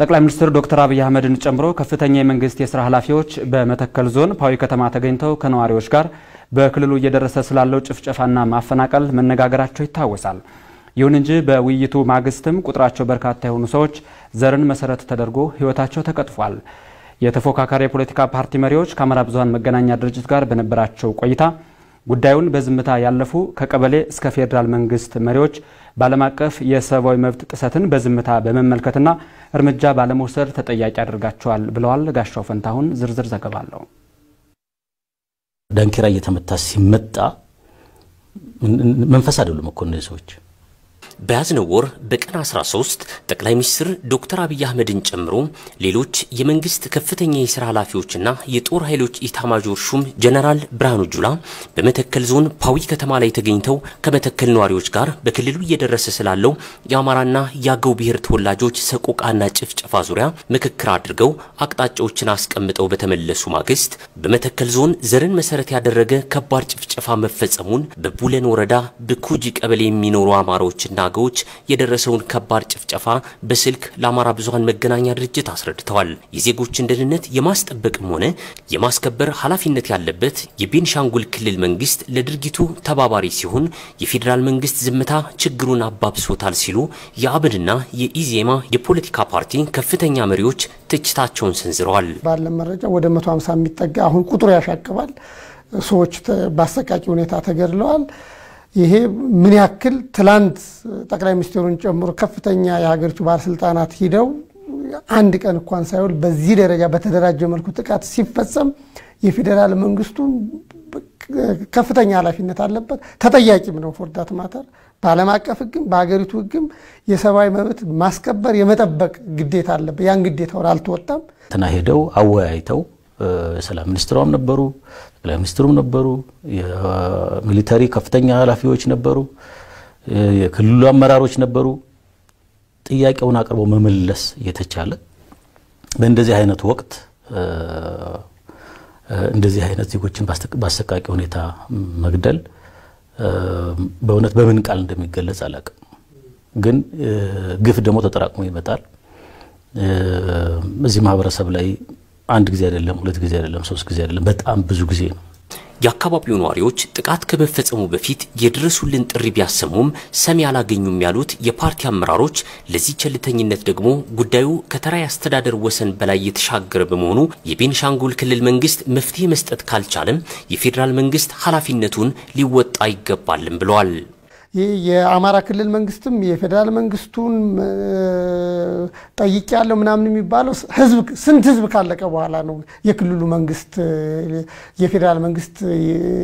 ጠቅላይ ሚኒስትር ዶክተር አብይ አህመድን ጨምሮ ከፍተኛ የመንግስት የስራ ኃላፊዎች በመተከል ዞን ፓዊ ከተማ ተገኝተው ከነዋሪዎች ጋር በክልሉ እየደረሰ ስላለው ጭፍጨፋና ማፈናቀል መነጋገራቸው ይታወሳል። ይሁን እንጂ በውይይቱ ማግስትም ቁጥራቸው በርካታ የሆኑ ሰዎች ዘርን መሰረት ተደርጎ ህይወታቸው ተቀጥፏል። የተፎካካሪ የፖለቲካ ፓርቲ መሪዎች ከአማራ ብዙሀን መገናኛ ድርጅት ጋር በነበራቸው ቆይታ ጉዳዩን በዝምታ ያለፉ ከቀበሌ እስከ ፌዴራል መንግስት መሪዎች በዓለም አቀፍ የሰብአዊ መብት ጥሰትን በዝምታ በመመልከትና እርምጃ ባለመውሰድ ተጠያቂ አድርጋቸዋል ብለዋል። ጋሻው ፈንታሁን ዝርዝር ዘገባ አለው። ዳንኪራ እየተመታ ሲመጣ መንፈስ አይደሉም እኮ እነዚህ ሰዎች በያዝነው ወር በቀን 13 ጠቅላይ ሚኒስትር ዶክተር አብይ አህመድን ጨምሮ ሌሎች የመንግስት ከፍተኛ የስራ ኃላፊዎችና የጦር ኃይሎች ኢታማዦር ሹም ጀነራል ብርሃኑ ጁላ በመተከል ዞን ፓዊ ከተማ ላይ ተገኝተው ከመተከል ነዋሪዎች ጋር በክልሉ እየደረሰ ስላለው የአማራና የአገው ብሔር ተወላጆች ሰቆቃና ጭፍጨፋ ዙሪያ ምክክር አድርገው አቅጣጫዎችን አስቀምጠው በተመለሱ ማግስት በመተከል ዞን ዘርን መሰረት ያደረገ ከባድ ጭፍጨፋ መፈጸሙን በቡለን ወረዳ ብኩጂ ቀበሌ የሚኖሩ አማሮችና አገዎች የደረሰውን ከባድ ጭፍጨፋ በስልክ ለአማራ ብዙሃን መገናኛ ድርጅት አስረድተዋል። የዜጎችን ደህንነት የማስጠበቅም ሆነ የማስከበር ኃላፊነት ያለበት የቤንሻንጉል ክልል መንግስት ለድርጊቱ ተባባሪ ሲሆን የፌዴራል መንግስት ዝምታ ችግሩን አባብሶታል ሲሉ የአብንና የኢዜማ የፖለቲካ ፓርቲ ከፍተኛ መሪዎች ትችታቸውን ሰንዝረዋል። ባለን መረጃ ወደ 150 የሚጠጋ አሁን ቁጥሩ ያሻቅባል ሰዎች በአሰቃቂ ሁኔታ ተገድለዋል። ይሄ ምን ያክል ትላንት ጠቅላይ ሚኒስትሩን ጨምሮ ከፍተኛ የሀገሪቱ ባለስልጣናት ሂደው አንድ ቀን እንኳን ሳይውል በዚህ ደረጃ በተደራጀ መልኩ ጥቃት ሲፈጸም የፌዴራል መንግስቱ ከፍተኛ ኃላፊነት አለበት፣ ተጠያቂም ነው። ፎርዳት ማተር በዓለም አቀፍ ህግም በሀገሪቱ ህግም የሰብአዊ መብት ማስከበር የመጠበቅ ግዴታ አለበት። ያን ግዴታውን አልተወጣም ትና ሄደው አወያይተው የሰላም ሚኒስትሯም ነበሩ፣ ጠቅላይ ሚኒስትሩም ነበሩ፣ የሚሊተሪ ከፍተኛ ኃላፊዎች ነበሩ፣ የክልሉ አመራሮች ነበሩ። ጥያቄውን አቅርቦ መመለስ እየተቻለ በእንደዚህ አይነት ወቅት እንደዚህ አይነት ዜጎችን በአሰቃቂ ሁኔታ መግደል በእውነት በምን ቃል እንደሚገለጽ አላቅም። ግን ግፍ ደግሞ ተጠራቅሞ ይመጣል። እዚህ ማህበረሰብ ላይ አንድ ጊዜ አይደለም፣ ሁለት ጊዜ አይደለም፣ ሶስት ጊዜ አይደለም፣ በጣም ብዙ ጊዜ ነው። የአካባቢው ነዋሪዎች ጥቃት ከመፈጸሙ በፊት የድረሱልን ጥሪ ቢያሰሙም ሰሚ አላገኙም ያሉት የፓርቲ አመራሮች ለዚህ ቸልተኝነት ደግሞ ጉዳዩ ከተራ አስተዳደር ወሰን በላይ የተሻገረ በመሆኑ የቤንሻንጉል ክልል መንግስት መፍትሄ መስጠት ካልቻለም የፌዴራል መንግስት ኃላፊነቱን ሊወጣ ይገባልም ብለዋል። ይህ የአማራ ክልል መንግስትም የፌዴራል መንግስቱን ጠይቅ ያለው ምናምን የሚባለው ህዝብ ስንት ህዝብ ካለቀ በኋላ ነው የክልሉ መንግስት የፌዴራል መንግስት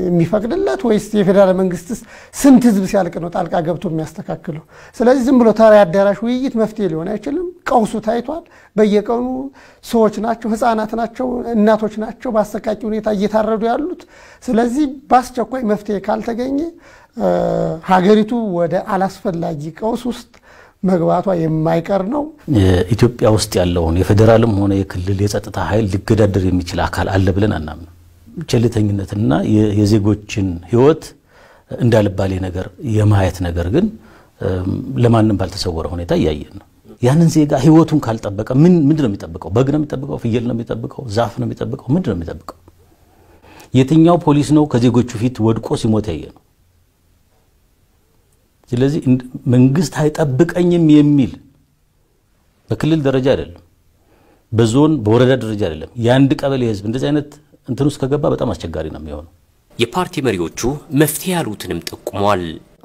የሚፈቅድለት ወይስ የፌዴራል መንግስትስ ስንት ህዝብ ሲያልቅ ነው ጣልቃ ገብቶ የሚያስተካክለው? ስለዚህ ዝም ብሎ ተራ አዳራሽ ውይይት መፍትሄ ሊሆን አይችልም። ቀውሱ ታይቷል። በየቀኑ ሰዎች ናቸው፣ ህፃናት ናቸው፣ እናቶች ናቸው በአሰቃቂ ሁኔታ እየታረዱ ያሉት። ስለዚህ በአስቸኳይ መፍትሄ ካልተገኘ ሀገሪቱ ወደ አላስፈላጊ ቀውስ ውስጥ መግባቷ የማይቀር ነው። ኢትዮጵያ ውስጥ ያለውን የፌዴራልም ሆነ የክልል የጸጥታ ኃይል ሊገዳደር የሚችል አካል አለ ብለን አናምንም። ቸልተኝነትና የዜጎችን ሕይወት እንዳልባሌ ነገር የማየት ነገር ግን ለማንም ባልተሰወረ ሁኔታ እያየን ነው። ያንን ዜጋ ሕይወቱን ካልጠበቀ ምንድን ነው የሚጠብቀው? በግ ነው የሚጠብቀው? ፍየል ነው የሚጠብቀው? ዛፍ ነው የሚጠብቀው? ምንድን ነው የሚጠብቀው? የትኛው ፖሊስ ነው ከዜጎቹ ፊት ወድቆ ሲሞት ያየ ነው? ስለዚህ መንግስት አይጠብቀኝም የሚል በክልል ደረጃ አይደለም፣ በዞን በወረዳ ደረጃ አይደለም። የአንድ ቀበሌ ህዝብ እንደዚህ አይነት እንትን ውስጥ ከገባ በጣም አስቸጋሪ ነው የሚሆነው። የፓርቲ መሪዎቹ መፍትሄ ያሉትንም ጠቁመዋል።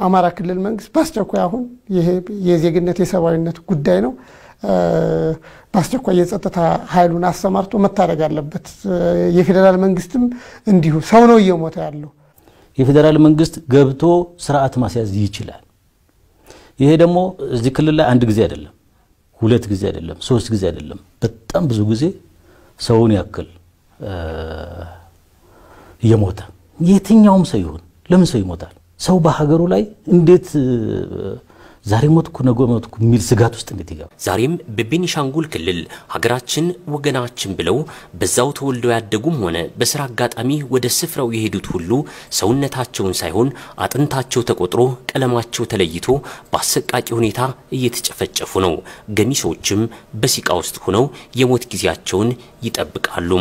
አማራ ክልል መንግስት በአስቸኳይ አሁን ይሄ የዜግነት የሰብአዊነት ጉዳይ ነው። በአስቸኳይ የጸጥታ ኃይሉን አሰማርቶ መታደግ አለበት። የፌዴራል መንግስትም እንዲሁ ሰው ነው እየሞተ ያለው። የፌዴራል መንግስት ገብቶ ስርዓት ማስያዝ ይችላል። ይሄ ደግሞ እዚህ ክልል ላይ አንድ ጊዜ አይደለም፣ ሁለት ጊዜ አይደለም፣ ሶስት ጊዜ አይደለም፣ በጣም ብዙ ጊዜ ሰውን ያክል እየሞተ የትኛውም ሰው ይሁን ለምን ሰው ይሞታል? ሰው በሀገሩ ላይ እንዴት ዛሬ ሞትኩ ነገ ሞትኩ የሚል ስጋት ውስጥ እንዴት ይገባ? ዛሬም በቤኒሻንጉል ክልል ሀገራችን ወገናችን ብለው በዛው ተወልደው ያደጉም ሆነ በስራ አጋጣሚ ወደ ስፍራው የሄዱት ሁሉ ሰውነታቸውን ሳይሆን አጥንታቸው ተቆጥሮ ቀለማቸው ተለይቶ በአሰቃቂ ሁኔታ እየተጨፈጨፉ ነው። ገሚሶችም በሲቃ ውስጥ ሆነው የሞት ጊዜያቸውን ይጠብቃሉ።